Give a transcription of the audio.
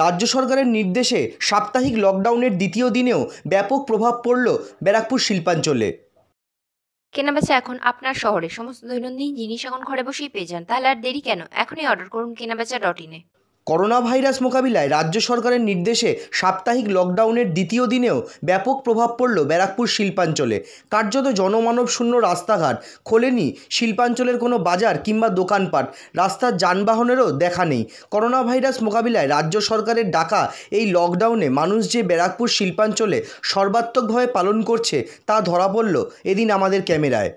রাজ্য সরকারের নির্দেশে সাপ্তাহিক লকডাউনের দ্বিতীয় দিনেও ব্যাপক প্রভাব পড়ল ব্যারাকপুর শিল্পাঞ্চলে কেনাবেচা এখন আপনার শহরে সমস্ত দৈনন্দিন জিনিস এখন ঘরে বসেই পেয়ে যান তাহলে আর দেরি কেন এখনই অর্ডার করুন কেনাবেচা ডট ইনে করোনা ভাইরাস মোকাবিলায় রাজ্য সরকারের নির্দেশে সাপ্তাহিক লকডাউনের দ্বিতীয় দিনেও ব্যাপক প্রভাব পড়ল ব্যারাকপুর শিল্পাঞ্চলে কার্যত জনমানব শূন্য রাস্তাঘাট খোলেনি শিল্পাঞ্চলের কোনো বাজার কিংবা দোকানপাট রাস্তার যানবাহনেরও দেখা নেই করোনা ভাইরাস মোকাবিলায় রাজ্য সরকারের ডাকা এই লকডাউনে মানুষ যে ব্যারাকপুর শিল্পাঞ্চলে সর্বাত্মকভাবে পালন করছে তা ধরা পড়ল এদিন আমাদের ক্যামেরায়